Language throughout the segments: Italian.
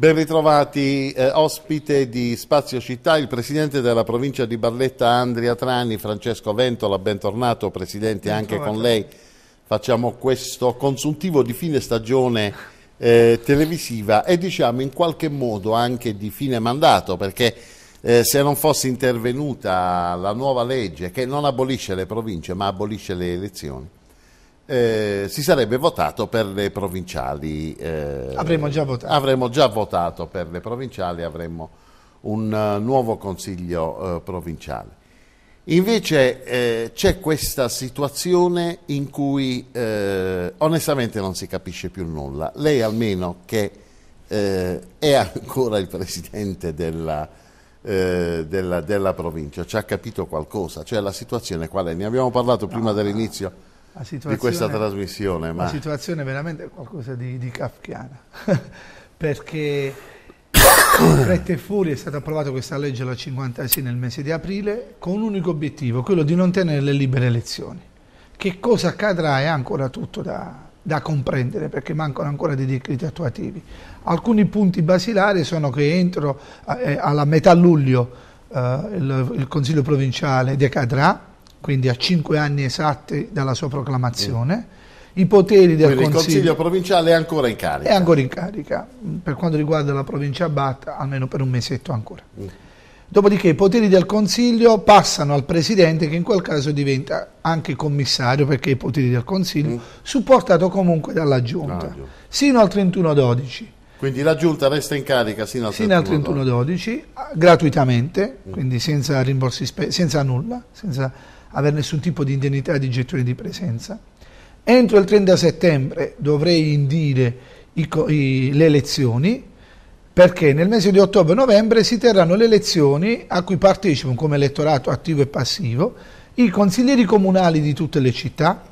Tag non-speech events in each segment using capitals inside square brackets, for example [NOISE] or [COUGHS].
Ben ritrovati, eh, ospite di Spazio Città, il presidente della provincia di Barletta Andrea Trani, Francesco Ventola, bentornato presidente anche con lei. Facciamo questo consuntivo di fine stagione eh, televisiva e diciamo in qualche modo anche di fine mandato perché eh, se non fosse intervenuta la nuova legge che non abolisce le province ma abolisce le elezioni eh, si sarebbe votato per le provinciali. Eh, avremmo già votato. Avremmo già votato per le provinciali, avremmo un uh, nuovo consiglio uh, provinciale. Invece eh, c'è questa situazione in cui eh, onestamente non si capisce più nulla. Lei almeno che eh, è ancora il presidente della, eh, della, della, provincia, ci ha capito qualcosa, cioè la situazione qual è? Ne abbiamo parlato prima no, dell'inizio di questa trasmissione. Ma... La situazione è veramente qualcosa di, di kafkiana, [LAUGHS] perché in fretta e furia è stata approvata questa legge, la 56, nel mese di aprile, con un unico obiettivo, quello di non tenere le libere elezioni. Che cosa accadrà è ancora tutto da, da comprendere perché mancano ancora dei decreti attuativi. Alcuni punti basilari sono che entro eh, alla metà luglio eh, il, il Consiglio provinciale decadrà, quindi a cinque anni esatti dalla sua proclamazione. I poteri del Consiglio, Il Consiglio, provinciale è ancora in carica. È ancora in carica, per quanto riguarda la provincia Bat, almeno per un mesetto ancora. Mm. Dopodiché i poteri del Consiglio passano al Presidente che in quel caso diventa anche commissario perché i poteri del Consiglio, mm. supportato comunque dalla Giunta, no, sino al 31-12. Quindi la Giunta resta in carica sino al 31-12, gratuitamente, mm. quindi senza rimborsi, senza nulla, senza avere nessun tipo di indennità di gestione di presenza. Entro il 30 settembre dovrei indire i, i, le elezioni perché nel mese di ottobre-novembre si terranno le elezioni a cui partecipano come elettorato attivo e passivo i consiglieri comunali di tutte le città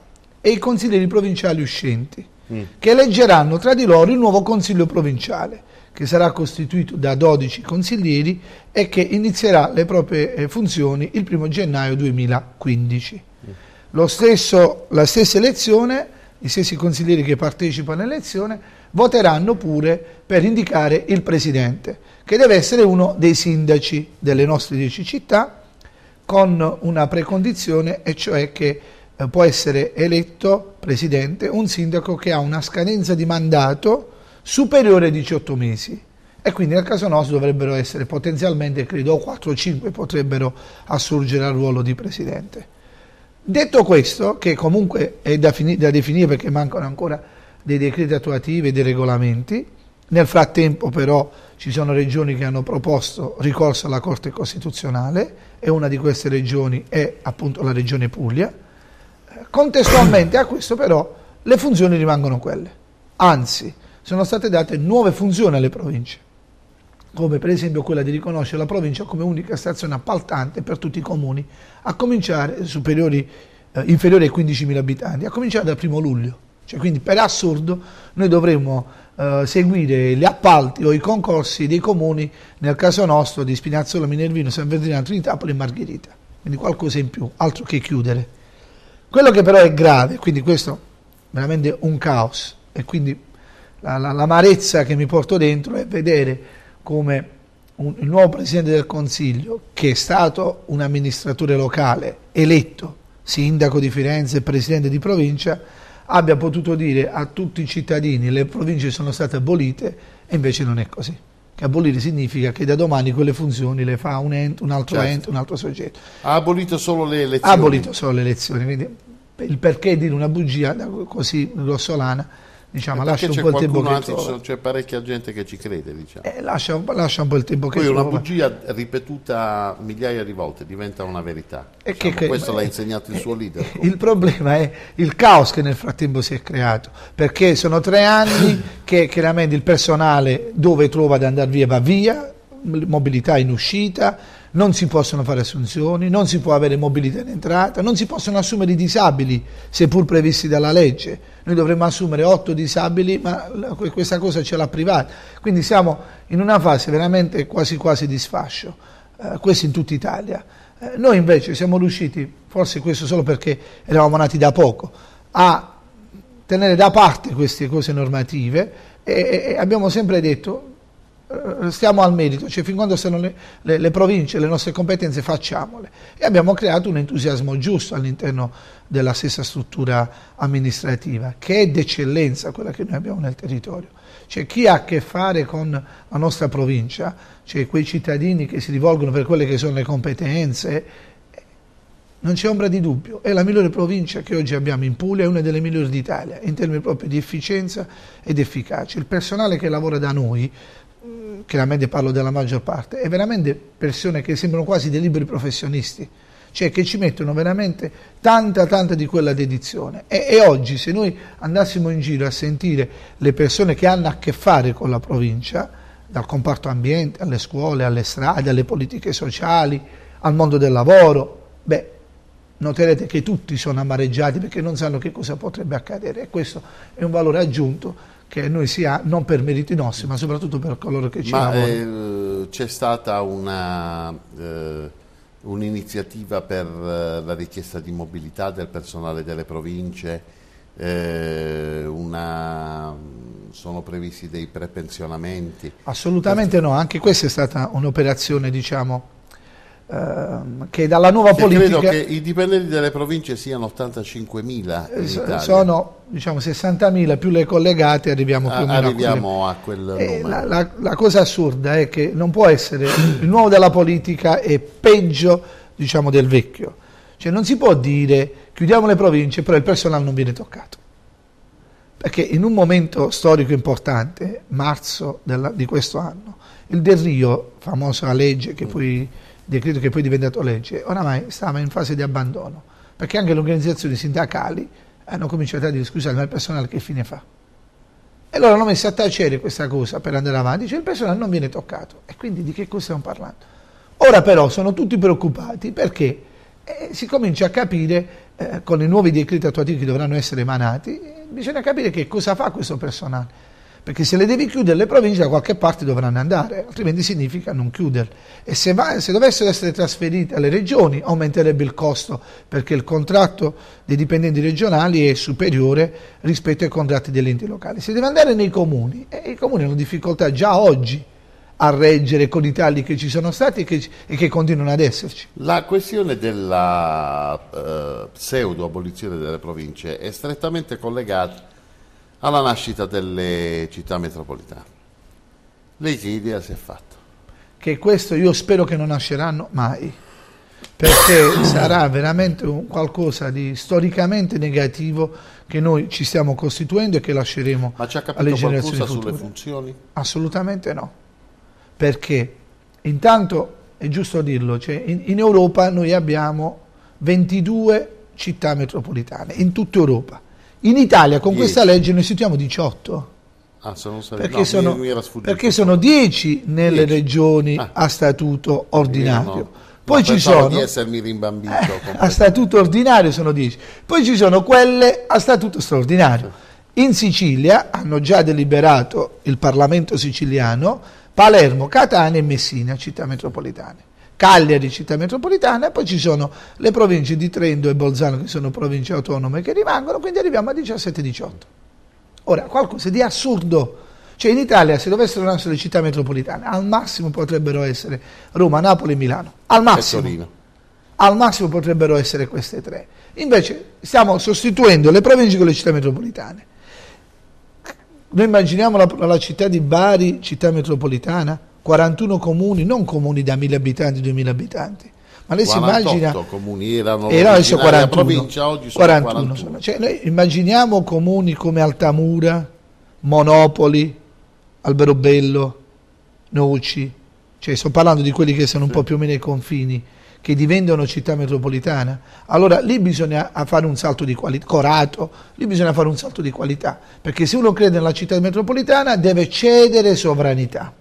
e i consiglieri provinciali uscenti mm. che eleggeranno tra di loro il nuovo consiglio provinciale che sarà costituito da 12 consiglieri e che inizierà le proprie eh, funzioni il 1 gennaio 2015. Stesso, la stessa elezione, gli stessi consiglieri che partecipano all'elezione, voteranno pure per indicare il presidente, che deve essere uno dei sindaci delle nostre 10 città, con una precondizione, e cioè che eh, può essere eletto presidente un sindaco che ha una scadenza di mandato superiore ai 18 mesi e quindi nel caso nostro dovrebbero essere potenzialmente, credo, 4 o 5 potrebbero assurgere al ruolo di presidente. Detto questo, che comunque è da, da definire perché mancano ancora dei decreti attuativi e dei regolamenti, nel frattempo però ci sono regioni che hanno proposto ricorso alla Corte Costituzionale e una di queste regioni è appunto la regione Puglia. Contestualmente a questo però le funzioni rimangono quelle. Anzi, sono state date nuove funzioni alle province, come per esempio quella di riconoscere la provincia come unica stazione appaltante per tutti i comuni, a cominciare superiori, eh, inferiori ai 15.000 abitanti, a cominciare dal 1 luglio. Cioè, quindi per assurdo noi dovremmo eh, seguire gli appalti o i concorsi dei comuni, nel caso nostro, di Spinazzola, Minervino, San Ferdinando, Trinitapoli e Margherita. Quindi qualcosa in più, altro che chiudere. Quello che però è grave, quindi questo è veramente un caos e quindi l'amarezza che mi porto dentro è vedere come un, il nuovo Presidente del Consiglio, che è stato un amministratore locale, eletto sindaco di Firenze e Presidente di provincia, abbia potuto dire a tutti i cittadini le province sono state abolite e invece non è così. Che abolire significa che da domani quelle funzioni le fa un, ent, un altro certo. ente, un altro soggetto. Ha abolito solo le elezioni. Ha abolito solo le elezioni, quindi il perché dire una bugia così grossolana diciamo, lascia un po' il tempo che trova. C'è parecchia gente che ci crede, diciamo. Eh, lascia, lascia, un po' il tempo che Poi che Poi una bugia ripetuta migliaia di volte diventa una verità. E diciamo, che, questo l'ha eh, insegnato il eh, suo leader. Comunque. Il problema è il caos che nel frattempo si è creato, perché sono tre anni [COUGHS] che chiaramente il personale dove trova ad andare via va via, mobilità in uscita, non si possono fare assunzioni, non si può avere mobilità in entrata, non si possono assumere i disabili, seppur previsti dalla legge. Noi dovremmo assumere otto disabili, ma questa cosa ce l'ha privata. Quindi siamo in una fase veramente quasi quasi di sfascio, eh, questo in tutta Italia. Eh, noi invece siamo riusciti, forse questo solo perché eravamo nati da poco, a tenere da parte queste cose normative e, e abbiamo sempre detto eh, stiamo al merito, cioè fin quando sono le, le, le, province, le nostre competenze facciamole e abbiamo creato un entusiasmo giusto all'interno della stessa struttura amministrativa che è d'eccellenza quella che noi abbiamo nel territorio, cioè chi ha a che fare con la nostra provincia, cioè quei cittadini che si rivolgono per quelle che sono le competenze, non c'è ombra di dubbio, è la migliore provincia che oggi abbiamo in Puglia, è una delle migliori d'Italia in termini proprio di efficienza ed efficacia. Il personale che lavora da noi chiaramente parlo della maggior parte, è veramente persone che sembrano quasi dei liberi professionisti, cioè che ci mettono veramente tanta tanta di quella dedizione e, e, oggi se noi andassimo in giro a sentire le persone che hanno a che fare con la provincia, dal comparto ambiente alle scuole, alle strade, alle politiche sociali, al mondo del lavoro, beh, noterete che tutti sono amareggiati perché non sanno che cosa potrebbe accadere e questo è un valore aggiunto che noi si ha, non per meriti nostri, ma soprattutto per coloro che ci ma, lavorano. Eh, c'è stata eh, un'iniziativa per eh, la richiesta di mobilità del personale delle province, eh, una, sono previsti dei prepensionamenti? Assolutamente no, anche questa è stata un'operazione, diciamo, Ehm, che dalla nuova Se politica... Credo che i dipendenti delle province siano 85.000. Eh, sono diciamo 60.000 più le collegate, arriviamo ah, più o meno arriviamo a, quel eh, la, la, la, cosa assurda è che non può essere il nuovo della politica è peggio diciamo, del vecchio. Cioè non si può dire chiudiamo le province però il personale non viene toccato. Perché in un momento storico importante, marzo della, di questo anno, il Del Rio, famosa legge che poi decreto che poi è diventato legge, oramai stava in fase di abbandono, perché anche le organizzazioni sindacali hanno cominciato a dire scusate ma il personale che fine fa? E loro hanno messo a tacere questa cosa per andare avanti, cioè il personale non viene toccato e quindi di che cosa stiamo parlando? Ora però sono tutti preoccupati perché eh, si comincia a capire eh, con i nuovi decreti attuativi che dovranno essere emanati, eh, bisogna capire che cosa fa questo personale perché se le devi chiudere le province da qualche parte dovranno andare, altrimenti significa non chiuderle. E se, va, se, dovessero essere trasferite alle regioni aumenterebbe il costo, perché il contratto dei dipendenti regionali è superiore rispetto ai contratti degli enti locali. Se deve andare nei comuni, e eh, i comuni hanno difficoltà già oggi a reggere con i tagli che ci sono stati e che, e che continuano ad esserci. La questione della eh, pseudo abolizione delle province è strettamente collegata alla nascita delle città metropolitane. Lei che idea si è fatta? Che questo io spero che non nasceranno mai, perché [COUGHS] sarà veramente qualcosa di storicamente negativo che noi ci stiamo costituendo e che lasceremo Ma ci ha alle generazioni future. sulle funzioni? Assolutamente no, perché intanto è giusto dirlo, cioè in, in Europa noi abbiamo 22 città metropolitane, in tutta Europa in Italia con 10. questa legge noi situiamo 18. Ah, sono, perché, no, sono, mi, mi perché, sono, 10 nelle 10. regioni ah. a statuto ordinario. Poi ci sono di essermi rimbambito eh, a statuto ordinario sono 10. Poi ci sono quelle a statuto straordinario. In Sicilia hanno già deliberato il Parlamento siciliano Palermo, Catania e Messina, città metropolitane. Cagliari, città metropolitana, e poi ci sono le province di Trento e Bolzano, che sono province autonome che rimangono, quindi arriviamo a 17-18. Ora, qualcosa di assurdo. Cioè in Italia se dovessero essere le città metropolitane, al massimo potrebbero essere Roma, Napoli e Milano. Al massimo. Al massimo potrebbero essere queste tre. Invece stiamo sostituendo le province con le città metropolitane. Noi immaginiamo la, la città di Bari, città metropolitana, 41 comuni, non comuni da 1000 abitanti, 2000 abitanti. Ma lei si immagina... comuni erano era eh, adesso 41, provincia, oggi sono 41. 41. Cioè, noi immaginiamo comuni come Altamura, Monopoli, Alberobello, Noci, cioè sto parlando di quelli che sono un sì. po' più o meno ai confini, che diventano città metropolitana, allora lì bisogna fare un salto di qualità, Corato, lì bisogna fare un salto di qualità, perché se uno crede nella città metropolitana deve cedere sovranità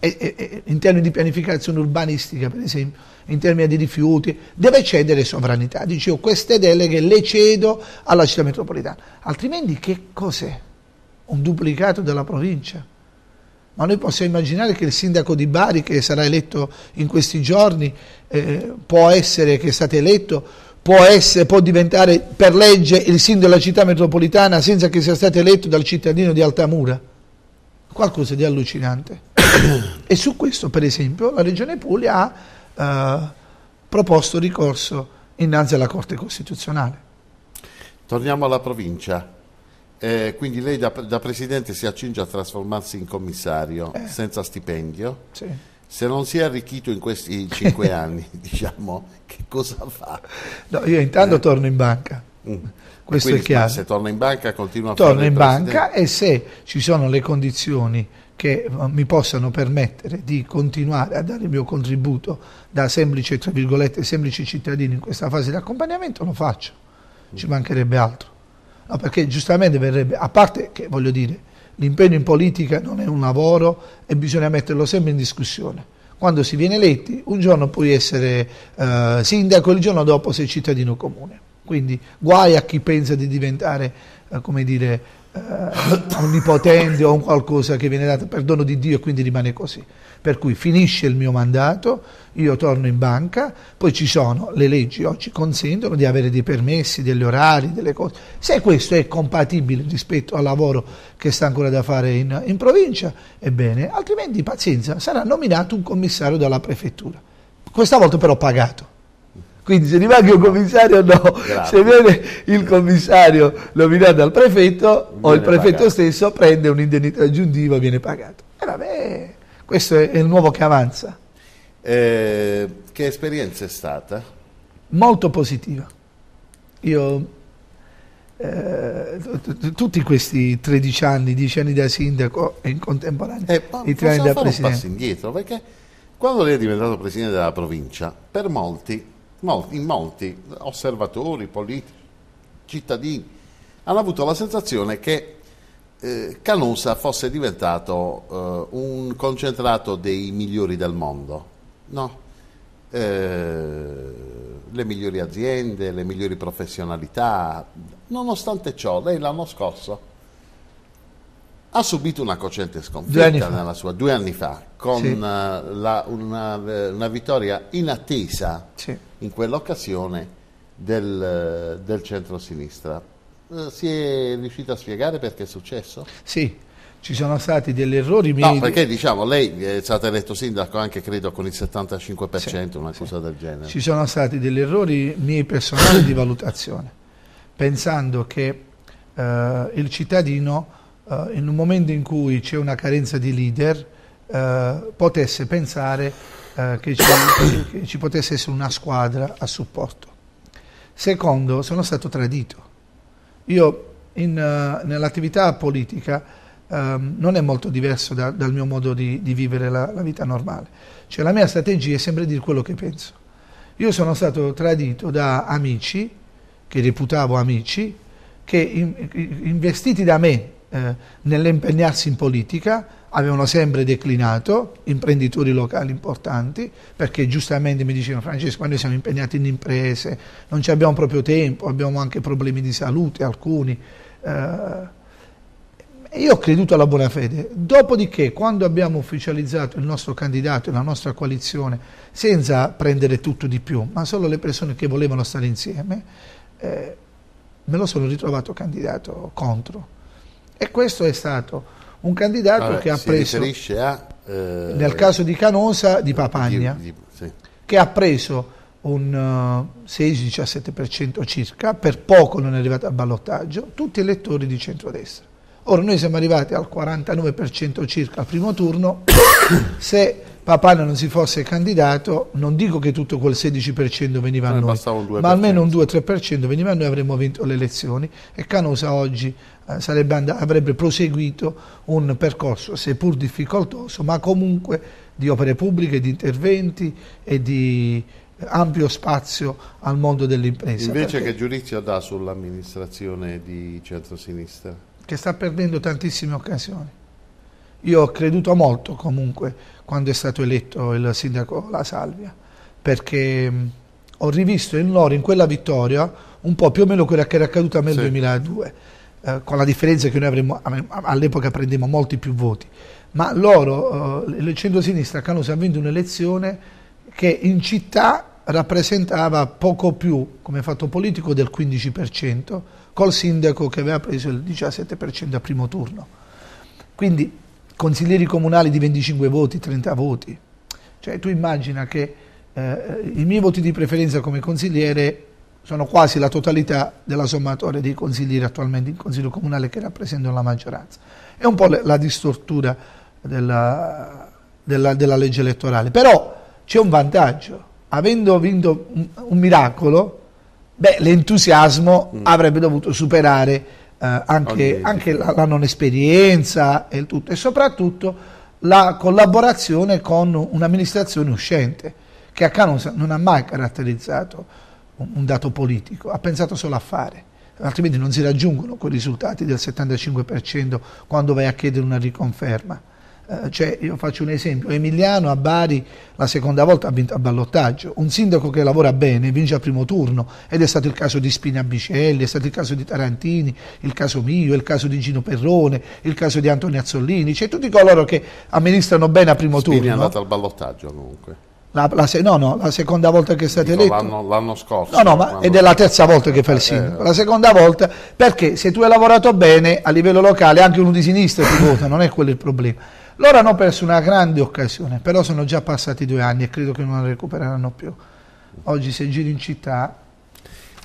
e, e, in termini di pianificazione urbanistica, per esempio, in termini di rifiuti, deve cedere sovranità. Dicevo, queste deleghe le cedo alla città metropolitana, altrimenti che cos'è? Un duplicato della provincia? Ma noi possiamo immaginare che il sindaco di Bari, che sarà eletto in questi giorni, eh, può essere che è stato eletto, può, essere, può diventare per legge il sindaco della città metropolitana senza che sia stato eletto dal cittadino di Altamura. Qualcosa di allucinante. E su questo, per esempio, la Regione Puglia ha eh, proposto ricorso innanzi alla Corte Costituzionale. Torniamo alla provincia. Eh, quindi lei da, da, Presidente si accinge a trasformarsi in commissario eh. senza stipendio. Sì. Se non si è arricchito in questi cinque [LAUGHS] anni, diciamo, che cosa fa? No, io intanto eh. torno in banca. Mm. Questo quindi, è chiaro. Se torna in banca continua a torno fare... Torno in banca e se ci sono le condizioni che eh, mi possano permettere di continuare a dare il mio contributo da semplice, tra virgolette, semplice cittadino in questa fase di accompagnamento, lo faccio, ci mancherebbe altro. No, perché giustamente verrebbe, a parte che voglio dire, l'impegno in politica non è un lavoro e bisogna metterlo sempre in discussione. Quando si viene eletti, un giorno puoi essere eh, sindaco, il giorno dopo sei cittadino comune. Quindi guai a chi pensa di diventare, eh, come dire, eh, onnipotente o un qualcosa che viene dato per dono di Dio e quindi rimane così. Per cui finisce il mio mandato, io torno in banca, poi ci sono le leggi oggi consentono di avere dei permessi, degli orari, delle cose. Se questo è compatibile rispetto al lavoro che sta ancora da fare in, in provincia, ebbene, altrimenti pazienza, sarà nominato un commissario dalla prefettura. Questa volta però pagato. Quindi se ne va che un commissario no, Grazie. se viene il commissario nominato dal prefetto viene o il prefetto pagato. stesso prende un'indennità aggiuntiva e viene pagato. E vabbè, questo è, il nuovo che avanza. Eh, che esperienza è stata? Molto positiva. Io eh, tutti questi 13 anni, 10 anni da sindaco e in contemporanea eh, i 3 anni da presidente. un passo indietro perché quando lei è diventato presidente della provincia, per molti in molti osservatori, politici, cittadini, hanno avuto la sensazione che eh, Canosa fosse diventato eh, un concentrato dei migliori del mondo, no? eh, le migliori aziende, le migliori professionalità. Nonostante ciò, lei l'anno scorso ha subito una cocente sconfitta nella sua due anni fa con sì. Eh, la, una, eh, una, vittoria inattesa sì. in quell'occasione del, eh, del centro-sinistra. Si è riuscita a spiegare perché è successo? Sì, ci sono stati degli errori miei. No, perché diciamo, lei è stata eletto sindaco anche credo con il 75%, sì, una cosa sì. del genere. Ci sono stati degli errori miei personali di valutazione, pensando che eh, il cittadino eh, in un momento in cui c'è una carenza di leader eh, potesse pensare eh, che ci, [COUGHS] che ci potesse essere una squadra a supporto. Secondo, sono stato tradito. Io in, uh, nell'attività politica um, non è molto diverso da, dal mio modo di, di vivere la, la, vita normale. Cioè la mia strategia è sempre dire quello che penso. Io sono stato tradito da amici, che reputavo amici, che in, investiti da me eh, nell'impegnarsi in politica avevano sempre declinato, imprenditori locali importanti, perché giustamente mi dicevano Francesco, ma noi siamo impegnati in imprese, non ci abbiamo proprio tempo, abbiamo anche problemi di salute alcuni. Eh, io ho creduto alla buona fede, dopodiché quando abbiamo ufficializzato il nostro candidato e la nostra coalizione senza prendere tutto di più, ma solo le persone che volevano stare insieme, eh, me lo sono ritrovato candidato contro e questo è stato un candidato Vabbè, che ha preso... Si riferisce A, eh, nel caso di Canosa, di Papagna, di, di, sì. che ha preso un 16-17% eh, circa, per poco non è arrivato al ballottaggio, tutti elettori di centrodestra. Ora noi siamo arrivati al 49% circa al primo turno, [COUGHS] se Papana non si fosse candidato, non dico che tutto quel 16% veniva non a eh, noi, ma almeno un 2-3% veniva a noi avremmo vinto le elezioni e Canosa oggi eh, andato, avrebbe proseguito un percorso, seppur difficoltoso, ma comunque di opere pubbliche, di interventi e di eh, ampio spazio al mondo dell'impresa. Invece perché... che giudizio dà sull'amministrazione di centrosinistra? che sta perdendo tantissime occasioni. Io ho creduto molto comunque quando è stato eletto il sindaco La Salvia, perché ho rivisto in loro in quella vittoria un po' più o meno quella che era accaduta a me nel sì. 2002, eh, con la differenza che noi all'epoca prendemmo molti più voti, ma loro, eh, il centro-sinistra Canosa ha vinto un'elezione che in città rappresentava poco più come fatto politico del 15%, col sindaco che aveva preso il 17% a primo turno. Quindi consiglieri comunali di 25 voti, 30 voti. Cioè tu immagina che eh, i miei voti di preferenza come consigliere sono quasi la totalità della sommatoria dei consiglieri attualmente in Consiglio Comunale che rappresentano la maggioranza. È un po' la distortura della, della, della legge elettorale. Però c'è un vantaggio. Avendo vinto un, un miracolo, beh, l'entusiasmo mm. avrebbe dovuto superare eh, anche, anche la, la, non esperienza e tutto, e soprattutto la collaborazione con un'amministrazione uscente, che a Canosa non ha mai caratterizzato un, un dato politico, ha pensato solo a fare altrimenti non si raggiungono quei risultati del 75% quando vai a chiedere una riconferma. Eh, cioè, io faccio un esempio, Emiliano a Bari la seconda volta ha vinto a ballottaggio, un sindaco che lavora bene vince al primo turno ed è stato il caso di Spina Bicelli, è stato il caso di Tarantini, il caso mio, il caso di Gino Perrone, il caso di Antonio Azzollini, cioè tutti coloro che amministrano bene al primo Spina turno. Spina è andato al ballottaggio comunque. La, la se, no, no, la seconda volta che è stato Dico eletto. L'anno, scorso. No, no, ma, ed è la terza volta che fa il eh, sindaco. Eh, la seconda volta perché se tu hai lavorato bene a livello locale anche uno di sinistra ti vota, non è quello il problema loro hanno perso una grande occasione, però sono già passati due anni e credo che non la recupereranno più. Oggi se giri in città...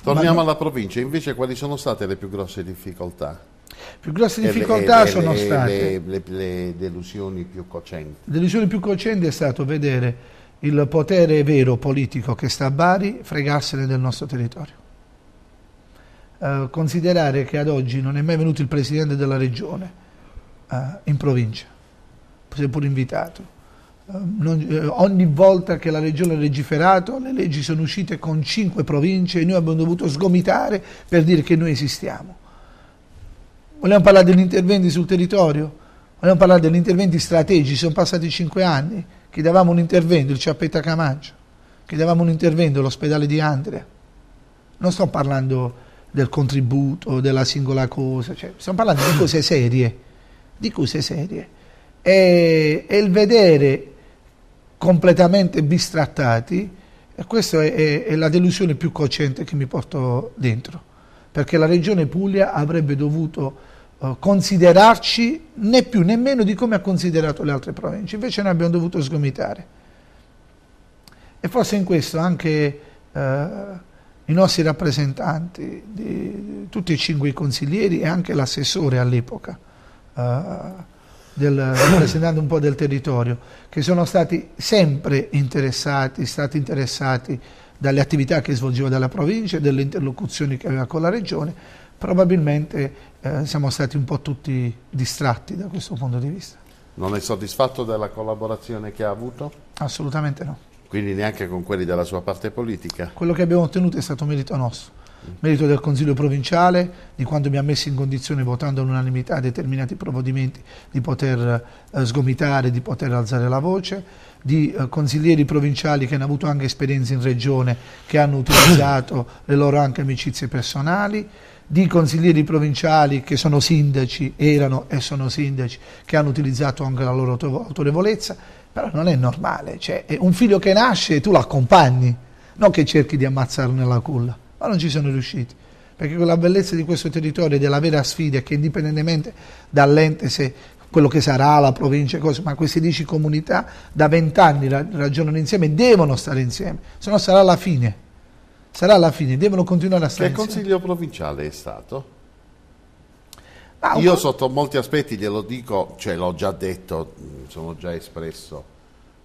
Torniamo alla provincia, invece quali sono state le più grosse difficoltà? più grosse difficoltà le, le, sono state le, le, delusioni più cocenti Le delusioni più cocenti è stato vedere il potere vero politico che sta a Bari fregarsene del nostro territorio eh, considerare che ad oggi non è mai venuto il presidente della regione eh, in provincia seppur invitato. Ehm, non, eh, ogni volta che la regione ha legiferato le leggi sono uscite con cinque province e noi abbiamo dovuto sgomitare per dire che noi esistiamo. Vogliamo parlare degli interventi sul territorio? Vogliamo parlare degli interventi strategici? Sono passati cinque anni, chiedevamo un intervento, il Ciappetta Camagio, chiedevamo un intervento, l'ospedale di Andrea. Non sto parlando del contributo, della singola cosa, cioè, stiamo parlando di cose serie, di cose serie e, e il vedere completamente bistrattati, questa è, è, è la delusione più cocente che mi porto dentro, perché la regione Puglia avrebbe dovuto eh, considerarci né più né meno di come ha considerato le altre province, invece noi abbiamo dovuto sgomitare. E forse in questo anche eh, i nostri rappresentanti, di, di, tutti e cinque i consiglieri e anche l'assessore all'epoca, eh, del, rappresentante un po' del territorio, che sono stati sempre interessati, stati interessati dalle attività che svolgeva dalla provincia e dalle interlocuzioni che aveva con la regione, probabilmente eh, siamo stati un po' tutti distratti da questo punto di vista. Non è soddisfatto della collaborazione che ha avuto? Assolutamente no. Quindi neanche con quelli della sua parte politica? Quello che abbiamo ottenuto è stato merito nostro merito del Consiglio provinciale, di quando mi ha messo in condizione, votando all'unanimità determinati provvedimenti, di poter eh, sgomitare, di poter alzare la voce, di eh, consiglieri provinciali che hanno avuto anche esperienze in regione, che hanno utilizzato [COUGHS] le loro anche amicizie personali, di consiglieri provinciali che sono sindaci, erano e sono sindaci, che hanno utilizzato anche la loro autorevolezza, però non è normale, cioè, è un figlio che nasce e tu lo accompagni, non che cerchi di ammazzarlo nella culla ma non ci sono riusciti. Perché con la bellezza di questo territorio, della vera sfida, che indipendentemente dall'ente, se quello che sarà, la provincia, cose, ma queste dieci comunità da vent'anni ragionano insieme, devono stare insieme, se no sarà la fine. Sarà la fine, devono continuare a stare che insieme. Che consiglio provinciale è stato? Ah, Io sotto molti aspetti glielo dico, cioè l'ho già detto, sono già espresso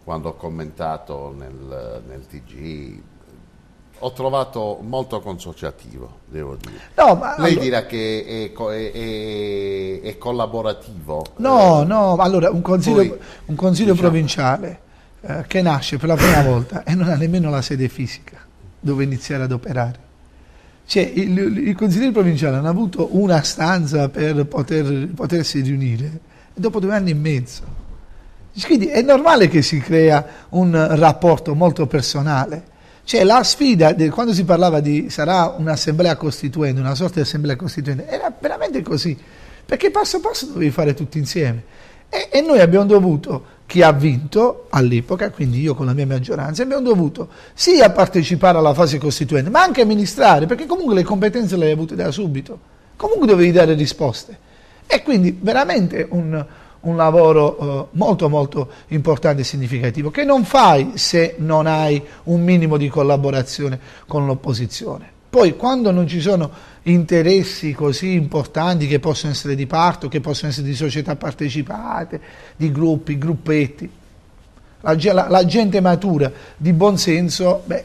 quando ho commentato nel, nel TG ho trovato molto consociativo, devo dire. No, ma, Lei allora, dirà che è, è, è, è collaborativo. No, eh, no, allora un consiglio, poi, un consiglio diciamo, provinciale eh, che nasce per la prima volta e non ha nemmeno la sede fisica dove iniziare ad operare. Cioè, il, il consigliere provinciale hanno avuto una stanza per poter, potersi riunire dopo due anni e mezzo. Quindi è normale che si crea un rapporto molto personale cioè la sfida, quando si parlava di sarà un'assemblea costituente, una sorta di assemblea costituente, era veramente così, perché passo passo dovevi fare tutti insieme. E, e noi abbiamo dovuto, chi ha vinto all'epoca, quindi io con la mia maggioranza, abbiamo dovuto sia partecipare alla fase costituente, ma anche amministrare, perché comunque le competenze le hai avute da subito, comunque dovevi dare risposte. E quindi veramente un, un lavoro eh, molto molto importante e significativo, che non fai se non hai un minimo di collaborazione con l'opposizione. Poi quando non ci sono interessi così importanti che possono essere di parto, che possono essere di società partecipate, di gruppi, gruppetti, la, la, la gente matura di buonsenso beh,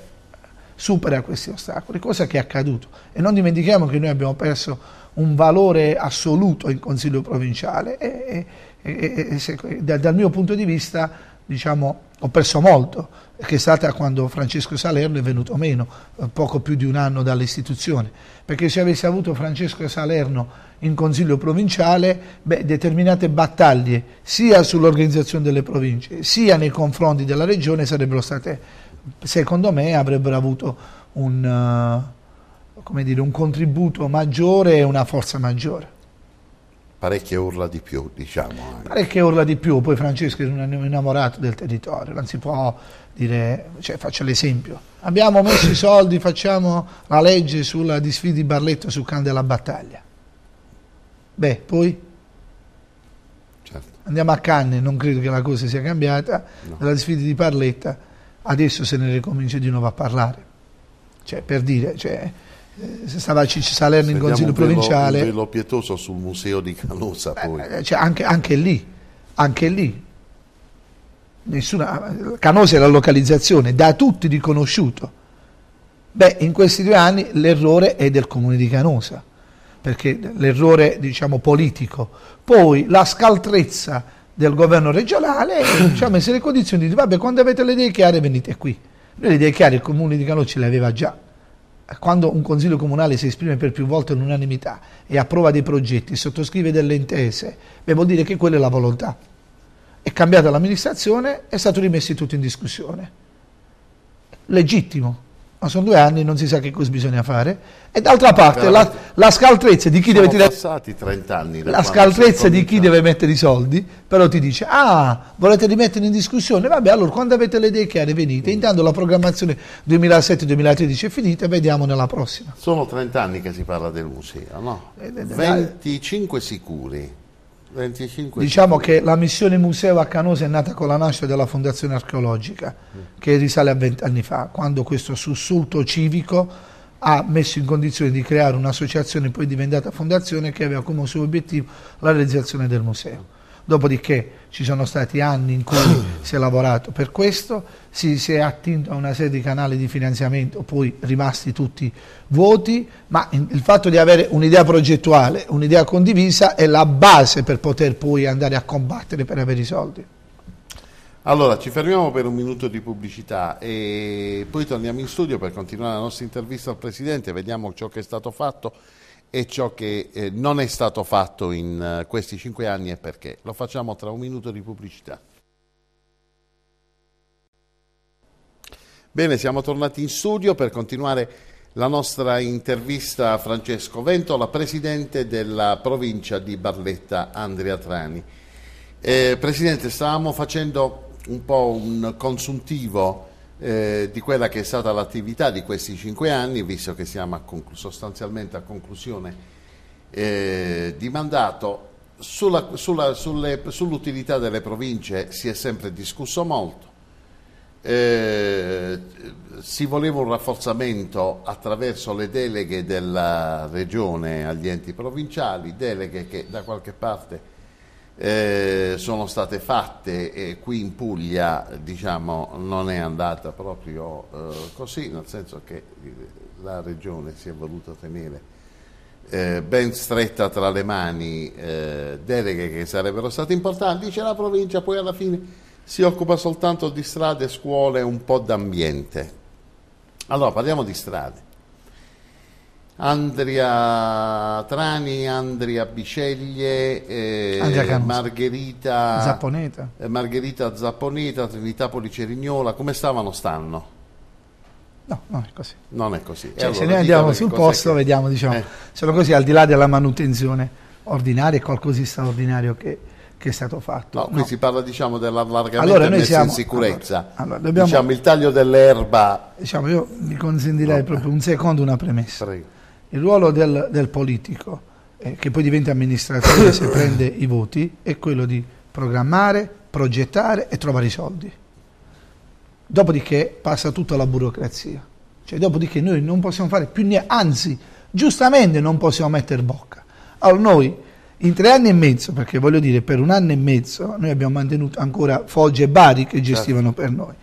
supera questi ostacoli, cosa che è accaduto. E non dimentichiamo che noi abbiamo perso un valore assoluto in Consiglio provinciale e, e, e, e, da, dal mio punto di vista diciamo, ho perso molto, che è stata quando Francesco Salerno è venuto meno, eh, poco più di un anno dall'istituzione, perché se avessi avuto Francesco Salerno in consiglio provinciale, beh, determinate battaglie sia sull'organizzazione delle province, sia nei confronti della regione sarebbero state, secondo me, avrebbero avuto un, uh, dire, un contributo maggiore e una forza maggiore parecchie urla di più, diciamo. Anche. Eh. Parecchie urla di più, poi Francesco è un innamorato del territorio, non si può dire, cioè, faccio l'esempio, abbiamo messo i soldi, facciamo la legge sulla disfida di Barletto su Can della Battaglia. Beh, poi certo. andiamo a Cannes, non credo che la cosa sia cambiata, no. la disfida di Barletta, adesso se ne ricomincia di nuovo a parlare. Cioè, per dire, cioè, eh, stava a Cicci Salerno in consiglio un velo, provinciale. Un velo pietoso sul museo di Canosa eh, poi. Eh, cioè, anche, anche, lì, anche lì. Nessuna, Canosa è la localizzazione, da tutti riconosciuto. Beh, in questi due anni l'errore è del comune di Canosa, perché l'errore diciamo politico. Poi la scaltrezza del governo regionale ci ha messo le condizioni di dire, vabbè quando avete le idee chiare venite qui. Noi le idee chiare il comune di Canosa ce le aveva già quando un consiglio comunale si esprime per più volte un'unanimità e approva dei progetti, sottoscrive delle intese, beh, vuol dire che quella è la volontà. È cambiata l'amministrazione, è stato rimesso tutto in discussione. Legittimo ma sono due anni, non si sa che cosa bisogna fare. E d'altra parte la, la, scaltrezza di chi sono deve tirare... La scaltrezza di chi deve mettere i soldi, però ti dice, ah, volete rimettere in discussione? Vabbè, allora quando avete le idee chiare venite, intanto la programmazione 2007-2013 è finita, vediamo nella prossima. Sono 30 anni che si parla dell'USEA, no? 25 eh, eh, eh, sicuri. 25. Diciamo che la missione museo a Canosa è nata con la nascita della Fondazione Archeologica, mm. che risale a 20 anni fa, quando questo sussulto civico ha messo in condizione di creare un'associazione poi diventata fondazione che aveva come suo obiettivo la realizzazione del museo. Dopodiché ci sono stati anni in cui [COUGHS] si è lavorato per questo si, si è attinto a una serie di canali di finanziamento, poi rimasti tutti vuoti, ma il fatto di avere un'idea progettuale, un'idea condivisa è la base per poter poi andare a combattere per avere i soldi. Allora, ci fermiamo per un minuto di pubblicità e poi torniamo in studio per continuare la nostra intervista al Presidente, vediamo ciò che è stato fatto e ciò che eh, non è stato fatto in uh, questi cinque anni e perché. Lo facciamo tra un minuto di pubblicità. Bene, siamo tornati in studio per continuare la nostra intervista a Francesco Ventola, presidente della provincia di Barletta Andrea Trani. Eh, presidente, stavamo facendo un po' un consuntivo eh, di quella che è stata l'attività di questi cinque anni, visto che siamo a sostanzialmente a conclusione eh, di mandato. sull'utilità delle province si è sempre discusso molto eh, si voleva un rafforzamento attraverso le deleghe della regione agli enti provinciali, deleghe che da qualche parte eh, sono state fatte e qui in Puglia diciamo, non è andata proprio eh, così, nel senso che eh, la regione si è voluta tenere eh, ben stretta tra le mani deleghe che sarebbero state importanti, c'è la provincia poi alla fine si occupa soltanto di strade, scuole e un po' d'ambiente. Allora, parliamo di strade. Andria Trani, Andria Biceglie, eh, Margherita Zapponeta. Eh, Margherita Zapponeta, Trinità Policirignola, come stavano stanno? No, non è così. Non è così. Cioè, allora, se noi andiamo sul posto, che... vediamo, diciamo, eh. sono così al di là della manutenzione ordinaria, è qualcosa di straordinario che che è stato fatto. No, qui no. si parla diciamo dell'allargamento allora, messo siamo, in sicurezza. Allora, allora, dobbiamo, diciamo il taglio dell'erba. Diciamo, io mi consentirei no. proprio un secondo una premessa. Prego. Il ruolo del, del politico, eh, che poi diventa amministratore se [COUGHS] prende i voti, è quello di programmare, progettare e trovare i soldi. Dopodiché passa tutta la burocrazia. Cioè, dopodiché noi non possiamo fare più niente, anzi, giustamente non possiamo mettere bocca. Allora noi in tre anni e mezzo, perché voglio dire, per un anno e mezzo noi abbiamo mantenuto ancora Foggia e Bari che certo. gestivano certo. per noi.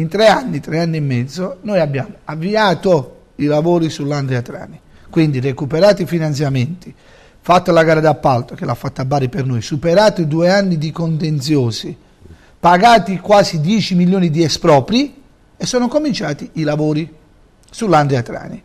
In tre anni, tre anni e mezzo, noi abbiamo avviato i lavori sull'Andrea Trani, quindi recuperati i finanziamenti, fatto la gara d'appalto che l'ha fatta Bari per noi, superato i due anni di contenziosi, pagati quasi 10 milioni di espropri e sono cominciati i lavori sull'Andrea Trani.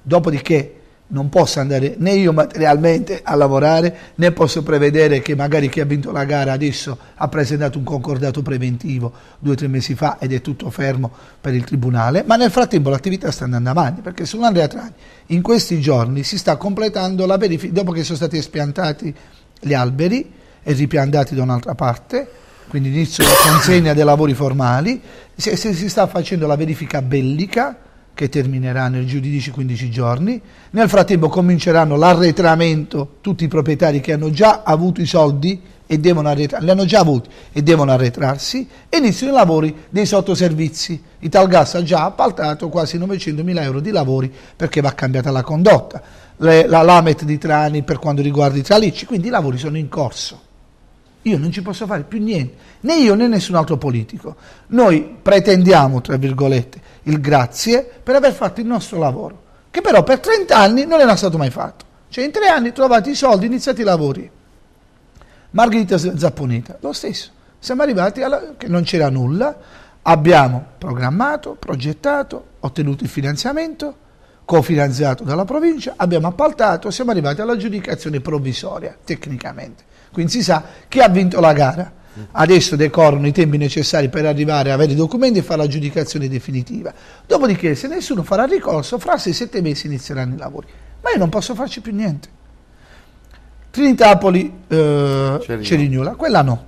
Dopodiché non posso andare né io materialmente a lavorare né posso prevedere che magari chi ha vinto la gara adesso ha presentato un concordato preventivo due o tre mesi fa ed è tutto fermo per il tribunale ma nel frattempo l'attività sta andando avanti perché sull'Andrea Trani in questi giorni si sta completando la verifica dopo che sono stati espiantati gli alberi e ripiantati da un'altra parte quindi inizio la consegna dei lavori formali si, si, si sta facendo la verifica bellica che terminerà nel giro di 10-15 giorni. Nel frattempo cominceranno l'arretramento tutti i proprietari che hanno già avuto i soldi e devono arretrarsi, li hanno già avuti e devono arretrarsi e iniziano i lavori dei sottoservizi. Italgas ha già appaltato quasi 900.000 euro di lavori perché va cambiata la condotta, Le, la Lamet di Trani per quanto riguarda i tralicci, quindi i lavori sono in corso io non ci posso fare più niente, né io né nessun altro politico. Noi pretendiamo, tra virgolette, il grazie per aver fatto il nostro lavoro, che però per 30 anni non era stato mai fatto. Cioè in tre anni trovate i soldi, iniziati i lavori. Margherita Zapponeta, lo stesso. Siamo arrivati alla... che non c'era nulla, abbiamo programmato, progettato, ottenuto il finanziamento, cofinanziato dalla provincia, abbiamo appaltato, siamo arrivati all'aggiudicazione provvisoria, tecnicamente quindi si sa chi ha vinto la gara. Adesso decorrono i tempi necessari per arrivare a avere i documenti e fare l'aggiudicazione definitiva. Dopodiché, se nessuno farà ricorso, fra 6-7 mesi inizieranno i lavori. Ma io non posso farci più niente. Trinitapoli eh, Cerignola, quella no.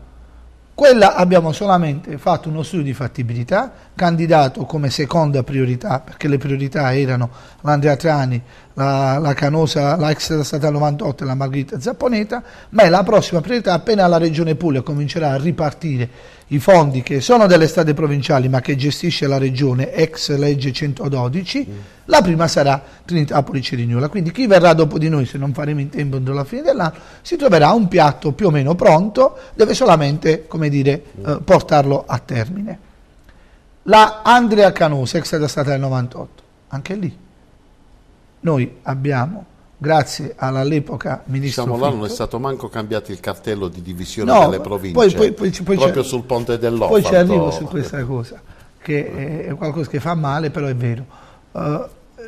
Quella abbiamo solamente fatto uno studio di fattibilità, candidato come seconda priorità, perché le priorità erano l'Andrea Trani, la, la Canosa, la ex statale 98 e la Margherita Zapponeta, ma è la prossima priorità appena la regione Puglia comincerà a ripartire i fondi che sono delle strade provinciali ma che gestisce la regione ex legge 112, mm. la prima sarà Trinitapoli Cerignola. Quindi chi verrà dopo di noi, se non faremo in tempo entro la fine dell'anno, si troverà un piatto più o meno pronto, deve solamente dire, mm. eh, portarlo a termine. La Andrea Canosa, ex stata del 98, anche lì noi abbiamo grazie all'epoca ministro Siamo là, Fitto. non è stato manco cambiato il cartello di divisione no, delle province, poi, poi, poi, poi proprio sul ponte dell'Opera. Poi ci arrivo su questa cosa, che è qualcosa che fa male, però è vero. Uh,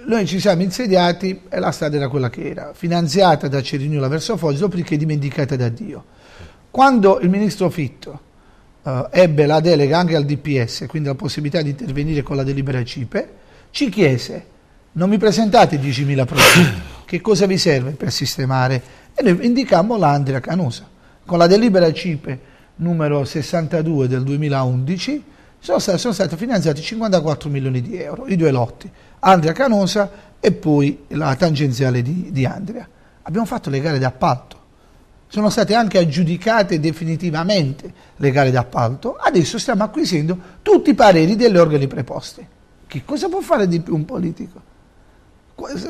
noi ci siamo insediati e la strada era quella che era, finanziata da Cerignola verso Foggia, dopodiché dimenticata da Dio. Quando il ministro Fitto uh, ebbe la delega anche al DPS, quindi la possibilità di intervenire con la delibera CIPE, ci chiese non mi presentate 10.000 progetti, che cosa vi serve per sistemare? E noi indicammo l'Andria Canosa. Con la delibera CIPE numero 62 del 2011 sono stati, sono stati finanziati 54 milioni di euro, i due lotti, Andria Canosa e poi la tangenziale di, di Andria. Abbiamo fatto le gare d'appalto sono state anche aggiudicate definitivamente le gare d'appalto, adesso stiamo acquisendo tutti i pareri degli organi preposti. Che cosa può fare di più un politico?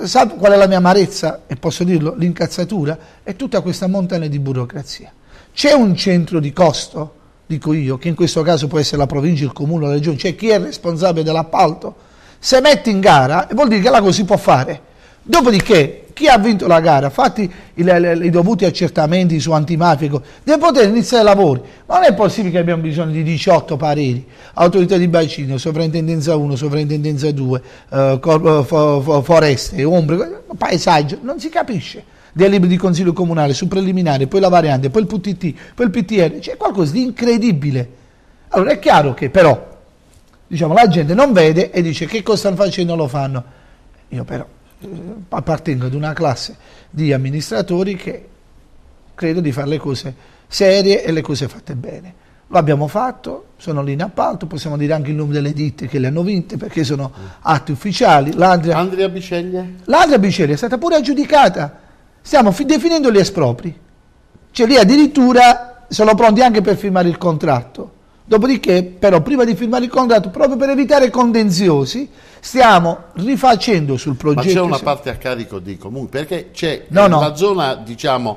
sa qual è la mia amarezza, e posso dirlo, l'incazzatura, è tutta questa montagna di burocrazia. C'è un centro di costo, dico io, che in questo caso può essere la provincia, il comune, la regione, cioè chi è responsabile dell'appalto, se metti in gara vuol dire che la cosa si può fare. Dopodiché chi ha vinto la gara, fatti i, i, i dovuti accertamenti su antimafico, deve poter iniziare i lavori. Ma non è possibile che abbiamo bisogno di 18 pareri, autorità di bacino, sovrintendenza 1, sovrintendenza 2, eh, eh foreste, ombre, paesaggio, non si capisce. Dei libri di consiglio comunale, su preliminare, poi la variante, poi il PTT, poi il PTR, c'è qualcosa di incredibile. Allora è chiaro che però, diciamo, la gente non vede e dice che cosa stanno facendo, lo fanno. Io però appartengo ad una classe di amministratori che credo di fare le cose serie e le cose fatte bene. Lo abbiamo fatto, sono lì in appalto, possiamo dire anche il nome delle ditte che le hanno vinte perché sono atti ufficiali. L'Andrea, Andrea Biceglie? L'Andrea Biceglie è stata pure aggiudicata. Stiamo definendo gli espropri. Cioè lì addirittura sono pronti anche per firmare il contratto. Dopodiché, però, prima di firmare il contratto, proprio per evitare contenziosi, stiamo rifacendo sul progetto. Ma c'è una parte a carico dei comuni, perché c'è no, no. la zona, diciamo,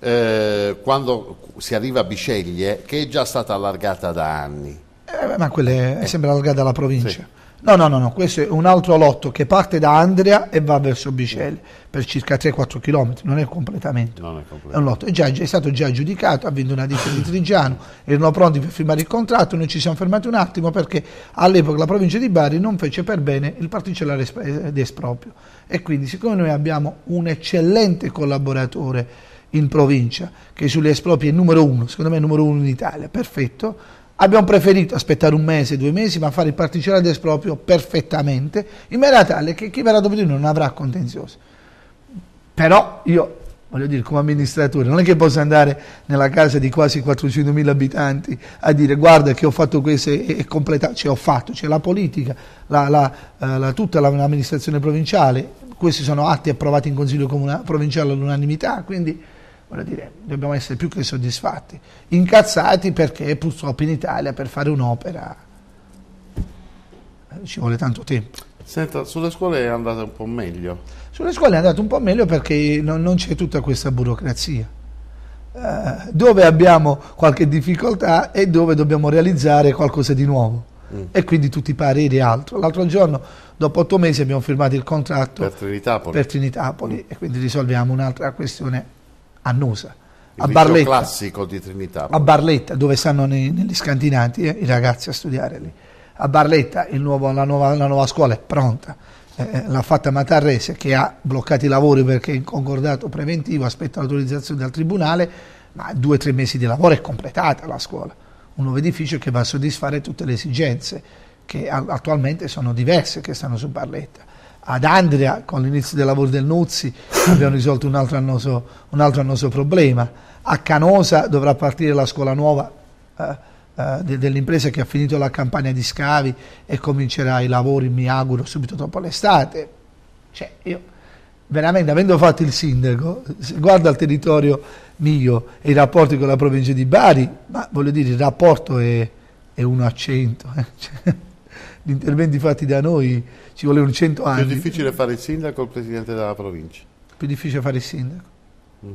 eh, quando si arriva a Bisceglie, che è già stata allargata da anni. Eh, ma quella è, eh. sempre allargata dalla provincia. Sì. No, no, no, no, questo è un altro lotto che parte da Andrea e va verso Bicelli per circa 3-4 km, non è completamente. Non è, completamente. è un lotto, è, già, è, stato già giudicato, ha vinto una ditta di Trigiano, erano pronti per firmare il contratto, noi ci siamo fermati un attimo perché all'epoca la provincia di Bari non fece per bene il particellare eh, di esproprio e quindi siccome noi abbiamo un eccellente collaboratore in provincia che sulle espropri è numero uno, secondo me è numero uno in Italia, perfetto, Abbiamo preferito aspettare un mese, due mesi, ma fare il particolare esproprio perfettamente, in maniera tale che chi verrà dopo di noi non avrà contenziosi. Però io, voglio dire, come amministratore, non è che posso andare nella casa di quasi 400.000 abitanti a dire guarda che ho fatto questo e, e completato, cioè ho fatto, c'è cioè, la politica, la, la, eh, la, tutta l'amministrazione provinciale, questi sono atti approvati in Consiglio Comunale, provinciale all'unanimità, quindi voglio dire, dobbiamo essere più che soddisfatti, incazzati perché purtroppo in Italia per fare un'opera eh, ci vuole tanto tempo. Senta, sulle scuole è andata un po' meglio? Sulle scuole è andata un po' meglio perché non, non c'è tutta questa burocrazia. Eh, dove abbiamo qualche difficoltà e dove dobbiamo realizzare qualcosa di nuovo. Mm. E quindi tutti i pareri e altro. L'altro giorno, dopo otto mesi, abbiamo firmato il contratto per Trinitapoli, per Trinitapoli mm. e quindi risolviamo un'altra questione annusa. il a Barletta. classico di Trinità. Poi. A Barletta, dove stanno nei, negli scantinati eh, i ragazzi a studiare lì. A Barletta nuovo, la, nuova, la, nuova, scuola è pronta, eh, eh l'ha fatta Matarrese che ha bloccato i lavori perché è in concordato preventivo aspetta l'autorizzazione dal Tribunale, ma due o tre mesi di lavoro è completata la scuola. Un nuovo edificio che va a soddisfare tutte le esigenze che attualmente sono diverse che stanno su Barletta ad Andria con l'inizio dei lavori del Nuzzi abbiamo risolto un altro, annoso, un altro annoso problema. A Canosa dovrà partire la scuola nuova eh, eh, de, dell'impresa che ha finito la campagna di scavi e comincerà i lavori, mi auguro, subito dopo l'estate. Cioè, io veramente, avendo fatto il sindaco, guarda il territorio mio e i rapporti con la provincia di Bari, ma voglio dire, il rapporto è, è 1 a 100. Eh. Cioè gli interventi fatti da noi ci volevano 100 anni. Più difficile fare il sindaco o il presidente della provincia? Più difficile fare il sindaco. Mm.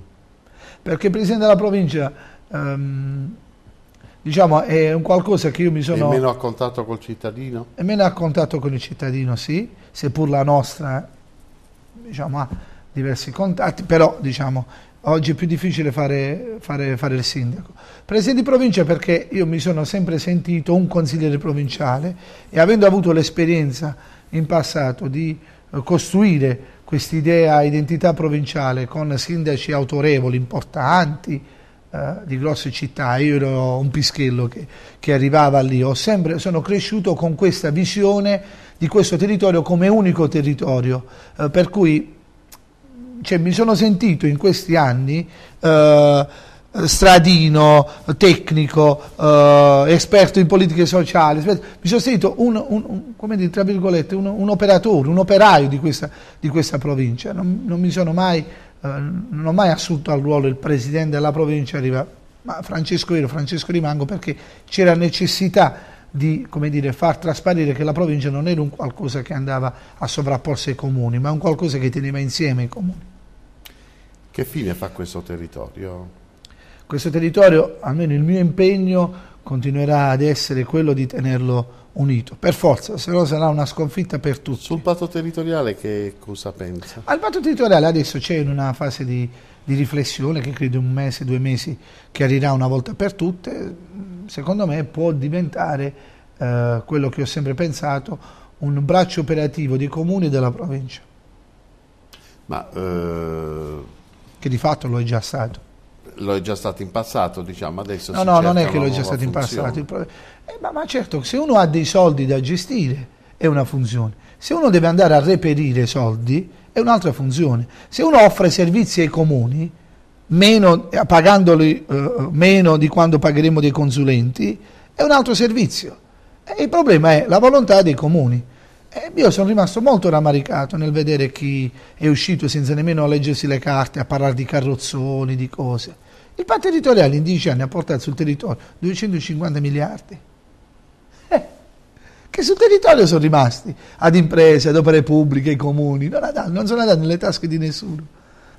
Perché il presidente della provincia um, diciamo, è un qualcosa che io mi sono... È meno a contatto col cittadino? E meno a contatto con il cittadino, sì, seppur la nostra eh, diciamo, ha diversi contatti, però diciamo, oggi è più difficile fare, fare, fare il sindaco. Presidente di provincia perché io mi sono sempre sentito un consigliere provinciale e avendo avuto l'esperienza in passato di eh, costruire quest'idea identità provinciale con sindaci autorevoli, importanti, eh, di grosse città, io ero un pischello che, che arrivava lì, sempre, sono cresciuto con questa visione di questo territorio come unico territorio, eh, per cui cioè, mi sono sentito in questi anni eh, stradino, tecnico, eh, esperto in politiche sociali, esperto, mi sono sentito un, un, un, dire, un, operatore, un operaio di questa, di questa provincia, non, non, mi sono mai, eh, non ho mai assunto al ruolo il presidente della provincia, arriva, ma Francesco ero, Francesco rimango perché c'era necessità di dire, far trasparire che la provincia non era un qualcosa che andava a sovrapporsi ai comuni, ma un qualcosa che teneva insieme i comuni. Che fine fa questo territorio? Questo territorio, almeno il mio impegno, continuerà ad essere quello di tenerlo unito, per forza, se no sarà una sconfitta per tutti. Sul patto territoriale che cosa pensa? Al patto territoriale adesso c'è in una fase di, di, riflessione che credo un mese, due mesi chiarirà una volta per tutte, secondo me può diventare eh, quello che ho sempre pensato, un braccio operativo dei comuni e della provincia. Ma... Eh che di fatto lo è già stato. Lo è già stato in passato, diciamo, adesso No, no, non è che lo è già stato funzione. in passato. Eh, ma, ma certo, se uno ha dei soldi da gestire è una funzione, se uno deve andare a reperire soldi è un'altra funzione, se uno offre servizi ai comuni, meno, eh, pagandoli eh, eh, meno di quando pagheremo dei consulenti, è un altro servizio. Eh, il problema è la volontà dei comuni. E eh, io sono rimasto molto rammaricato nel vedere chi è uscito senza nemmeno leggersi le carte a parlare di carrozzoni, di cose. Il patto territoriale in dieci anni ha portato sul territorio 250 miliardi. Eh, che sul territorio sono rimasti ad imprese, ad opere pubbliche, ai comuni, non, andato, non sono andati nelle tasche di nessuno,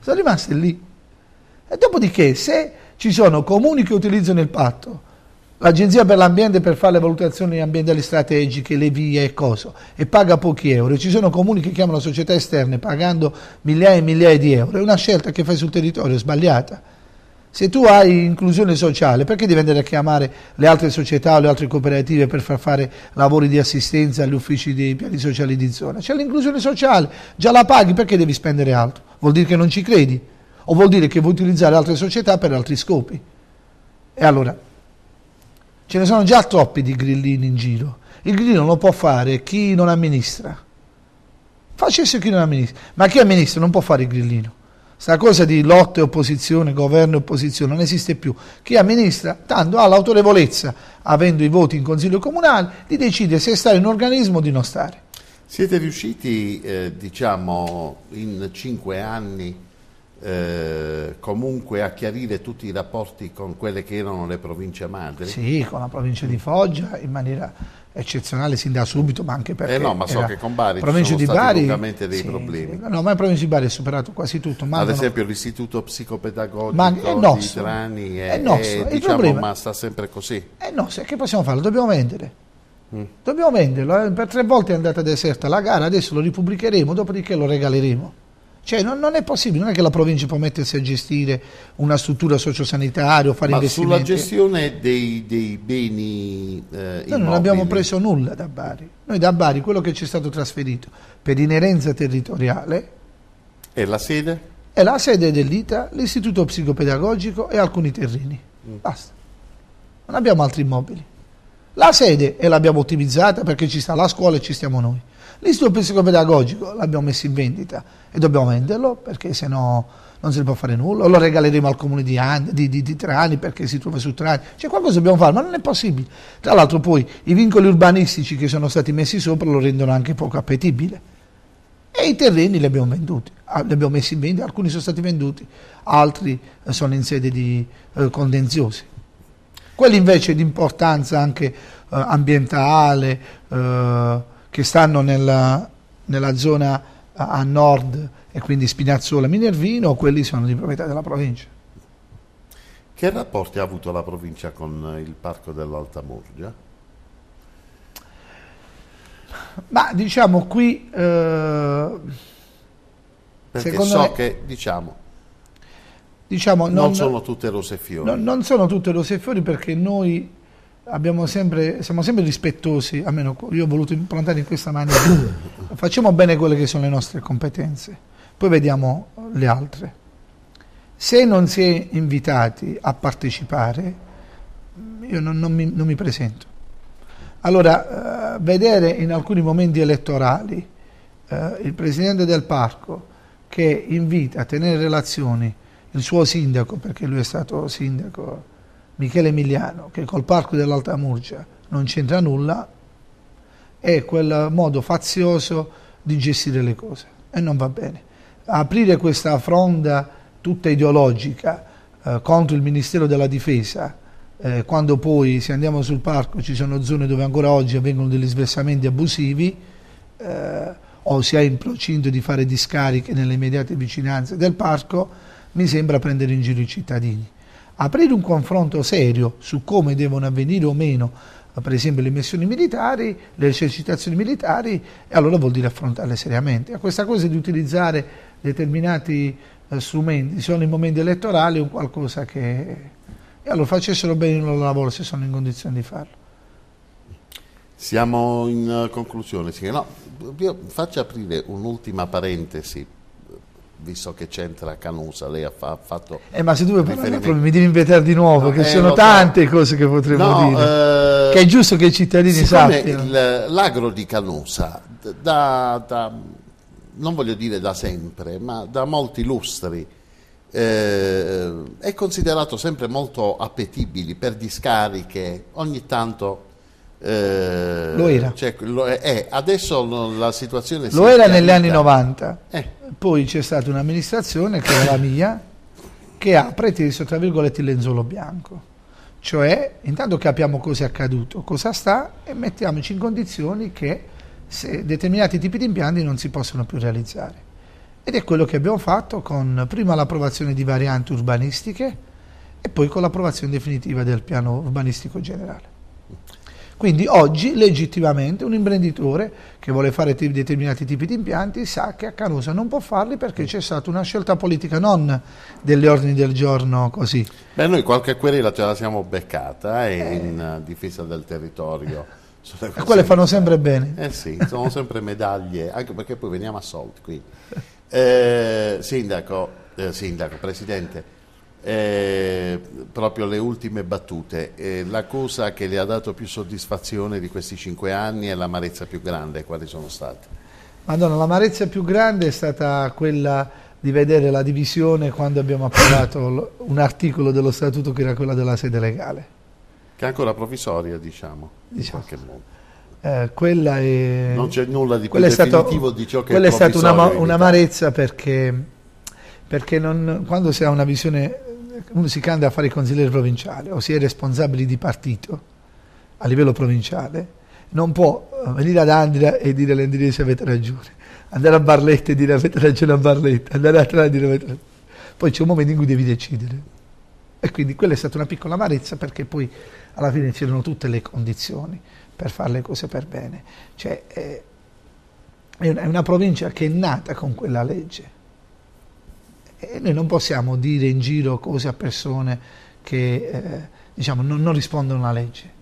sono rimasti lì. E dopodiché, se ci sono comuni che utilizzano il patto, l'Agenzia per l'Ambiente per fare le valutazioni ambientali strategiche, le vie e cosa, e paga pochi euro. Ci sono comuni che chiamano società esterne pagando migliaia e migliaia di euro. È una scelta che fai sul territorio, sbagliata. Se tu hai inclusione sociale, perché devi andare a chiamare le altre società o le altre cooperative per far fare lavori di assistenza agli uffici dei piani sociali di zona? C'è l'inclusione sociale, già la paghi, perché devi spendere altro? Vuol dire che non ci credi? O vuol dire che vuoi utilizzare altre società per altri scopi? E allora, Ce ne sono già troppi di grillini in giro. Il grillino lo può fare chi non amministra. Facesse chi non amministra. Ma chi amministra non può fare il grillino. questa cosa di lotta e opposizione, governo e opposizione non esiste più. Chi amministra, tanto ha l'autorevolezza, avendo i voti in consiglio comunale, di decidere se stare in organismo o di non stare. Siete riusciti, eh, diciamo, in cinque anni eh, comunque a chiarire tutti i rapporti con quelle che erano le province madri? Sì, con la provincia di Foggia in maniera eccezionale sin da subito, ma anche perché... Eh no, ma so che con Bari ci sono di Bari, lungamente dei sì, problemi. Sì, no, ma la provincia di Bari ha superato quasi tutto. Ad esempio l'istituto psicopedagogico ma è di Trani è, è, nostro, è diciamo, problema, ma sta sempre così. È nostro, che possiamo fare? Lo dobbiamo vendere. Mm. Dobbiamo venderlo, eh. per tre volte è andata deserta la gara, adesso lo ripubblicheremo, dopodiché lo regaleremo. Cioè, non, non, è possibile, non è che la provincia può mettersi a gestire una struttura sociosanitaria o fare Ma investimenti. sulla gestione dei, dei beni eh, Noi non abbiamo preso nulla da Bari. Noi da Bari quello che ci è stato trasferito per inerenza territoriale... E la sede? È la sede dell'ITA, l'istituto psicopedagogico e alcuni terreni. Mm. Basta. Non abbiamo altri immobili. La sede e l'abbiamo ottimizzata perché ci sta la scuola e ci stiamo noi. L'istituto psicopedagogico l'abbiamo messo in vendita e dobbiamo venderlo perché se no non si può fare nulla, o lo regaleremo al comune di, di, di, di Trani perché si trova su Trani, cioè, qualcosa dobbiamo fare, ma non è possibile. Tra l'altro poi i vincoli urbanistici che sono stati messi sopra lo rendono anche poco appetibile. E i terreni li abbiamo venduti, ah, li abbiamo messi in vendita, alcuni sono stati venduti, altri eh, sono in sede di eh, contenziosi. Quelli invece di importanza anche eh, ambientale, eh, che stanno nella, nella zona a nord e quindi Spinazzola Minervino, quelli sono di proprietà della provincia. Che rapporti ha avuto la provincia con il parco dell'Alta Murgia? Ma diciamo qui... Eh, Perché so me, che, diciamo, diciamo non, non, sono tutte rose e fiori. Non, non sono tutte rose e fiori perché noi sempre, siamo sempre rispettosi, almeno io ho voluto implantare in questa maniera, [COUGHS] facciamo bene quelle che sono le nostre competenze, poi vediamo le altre. Se non si è invitati a partecipare, io non, non, mi, non mi, presento. Allora, eh, vedere in alcuni momenti elettorali eh, il presidente del parco che invita a tenere relazioni il suo sindaco, perché lui è stato sindaco Michele Emiliano, che col Parco dell'Alta Murgia non c'entra nulla, è quel modo fazioso di gestire le cose e non va bene. Aprire questa fronda tutta ideologica eh, contro il Ministero della Difesa, eh, quando poi se andiamo sul parco ci sono zone dove ancora oggi avvengono degli sversamenti abusivi, eh, o si è in procinto di fare discariche nelle immediate vicinanze del parco, mi sembra prendere in giro i cittadini aprire un confronto serio su come devono avvenire o meno per esempio le missioni militari, le esercitazioni militari, e allora vuol dire affrontarle seriamente. A questa cosa di utilizzare determinati eh, strumenti, sono in momenti elettorali, un qualcosa che... E allora facessero bene il loro lavoro se sono in condizione di farlo. Siamo in eh, conclusione, sì, no, faccio aprire un'ultima parentesi visto che c'entra Canusa, lei ha, fa, fatto... Eh, ma se tu vuoi parlare mi devi invitare di nuovo, no, che eh, sono tante so. cose che potremmo no, dire, eh, che è giusto che i cittadini sappiano. Il, l'agro di Canusa, da, da, non voglio dire da sempre, ma da molti lustri, eh, è considerato sempre molto appetibile per discariche, ogni tanto... Eh, lo era. Cioè, lo è, eh, adesso la situazione lo si era negli anni 90. Eh, poi c'è stata un'amministrazione, che era la mia, che ha preteso, tra virgolette, il lenzuolo bianco. Cioè, intanto capiamo cosa è accaduto, cosa sta e mettiamoci in condizioni che determinati tipi di impianti non si possono più realizzare. Ed è quello che abbiamo fatto con prima l'approvazione di varianti urbanistiche e poi con l'approvazione definitiva del piano urbanistico generale. Quindi oggi legittimamente un imprenditore che vuole fare determinati tipi di impianti sa che a Canosa non può farli perché c'è stata una scelta politica, non delle ordini del giorno così. Beh, noi qualche querela ce la siamo beccata eh, eh. in eh, difesa del territorio. [LAUGHS] E quelle fanno sempre bene. Eh sì, sono sempre medaglie, anche perché poi veniamo assolti qui. [LAUGHS] Eh, sindaco, eh, sindaco, Presidente, eh, proprio le ultime battute. Eh, la cosa che le ha dato più soddisfazione di questi cinque anni e l'amarezza più grande, quali sono state? Madonna, l'amarezza più grande è stata quella di vedere la divisione quando abbiamo approvato un articolo dello statuto che era quella della sede legale. Che è ancora provvisoria, diciamo, diciamo. in qualche modo. Eh, quella è, non c'è nulla di più definitivo stato, di ciò che quella è, è stata un'amarezza perché perché non, quando si ha una visione musicando a fare i consiglieri provinciali o si è responsabili di partito a livello provinciale, non può eh, venire ad Andria e dire se avete ragione, andare a Barletta e dire avete ragione a Barletta, andare a Trani e dire avete ragione. Poi c'è un momento in cui devi decidere. E quindi quella è stata una piccola amarezza perché poi alla fine c'erano tutte le condizioni per fare le cose per bene. Cioè, eh, è una provincia che è nata con quella legge. E noi non possiamo dire in giro cose a persone che eh, diciamo, non, non, rispondono alla legge.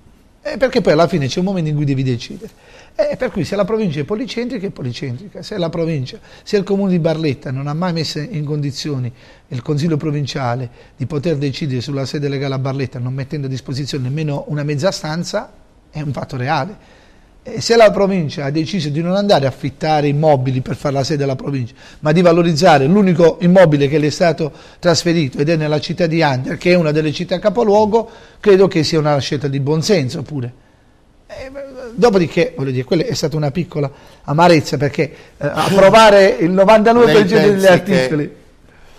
Eh, perché poi alla fine c'è un momento in cui devi decidere. Eh, per cui se la provincia è policentrica, è policentrica. Se la provincia, se il comune di Barletta non ha mai messo in condizioni il consiglio provinciale di poter decidere sulla sede legale a Barletta, non mettendo a disposizione nemmeno una mezza stanza, è un fatto reale e se la provincia ha deciso di non andare a affittare immobili per fare la sede della provincia, ma di valorizzare l'unico immobile che le è stato trasferito ed è nella città di Under, che è una delle città capoluogo, credo che sia una scelta di buonsenso pure. E, eh, dopodiché, voglio dire, quella è stata una piccola amarezza perché eh, approvare il 99% degli articoli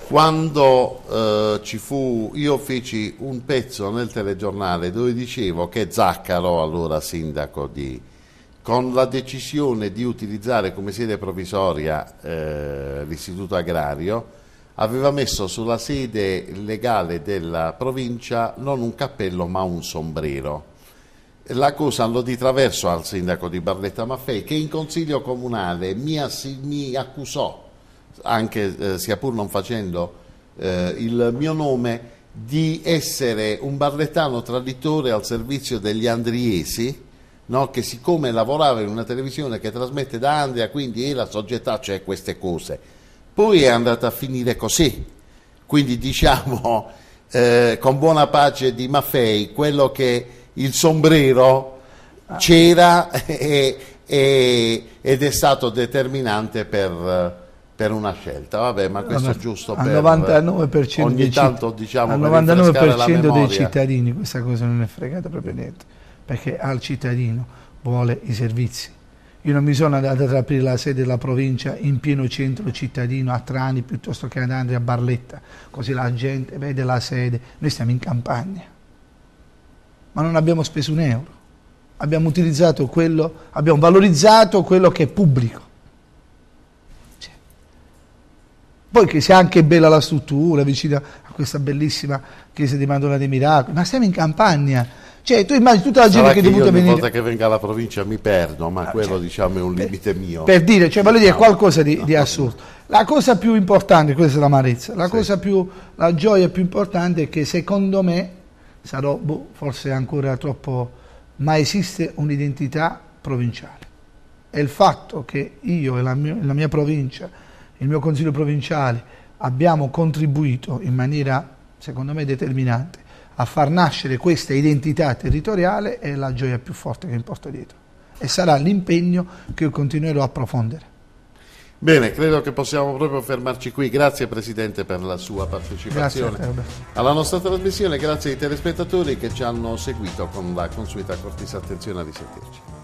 quando eh, ci fu, io feci un pezzo nel telegiornale dove dicevo che Zaccaro, allora sindaco di con la decisione di utilizzare come sede provvisoria eh, l'istituto agrario aveva messo sulla sede legale della provincia non un cappello ma un sombrero. La cosa andò di traverso al sindaco di Barletta Maffei che in consiglio comunale mi, mi accusò, anche eh, sia pur non facendo eh, il mio nome, di essere un barlettano traditore al servizio degli andriesi no? che siccome lavorava in una televisione che trasmette da Andrea, quindi la società c'è cioè queste cose. Poi è andata a finire così, quindi diciamo [LAUGHS] eh, con buona pace di Maffei, quello che il sombrero ah. c'era [LAUGHS] e, e, ed è stato determinante per per una scelta, vabbè, ma questo è giusto per 99% ogni tanto diciamo al 99% dei cittadini questa cosa non è fregata proprio niente perché al cittadino vuole i servizi. Io non mi sono andato ad aprire la sede della provincia in pieno centro cittadino, a Trani piuttosto che ad Andrea Barletta, così la gente vede la sede. Noi stiamo in campagna, ma non abbiamo speso un euro. Abbiamo utilizzato quello, abbiamo valorizzato quello che è pubblico. Cioè. Poi che sia anche bella la struttura, vicino a questa bellissima chiesa di Madonna dei Miracoli, ma stiamo in campagna cioè, tu immagini tutta la Sarà che è dovuta venire. Ogni volta che venga alla provincia mi perdo, ma ah, quello cioè, diciamo è un limite per, mio. Per dire, cioè, voglio dire, qualcosa di, di, assurdo. La cosa più importante, questa è l'amarezza, la sì. cosa più, la gioia più importante è che secondo me, sarò boh, forse ancora troppo, ma esiste un'identità provinciale. E il fatto che io e la mia, la mia provincia, il mio consiglio provinciale, abbiamo contribuito in maniera, secondo me, determinante a far nascere questa identità territoriale è la gioia più forte che mi porto dietro e sarà l'impegno che continuerò a approfondire. Bene, credo che possiamo proprio fermarci qui. Grazie Presidente per la sua partecipazione alla nostra trasmissione. Grazie ai telespettatori che ci hanno seguito con la consueta cortesa attenzione a risentirci.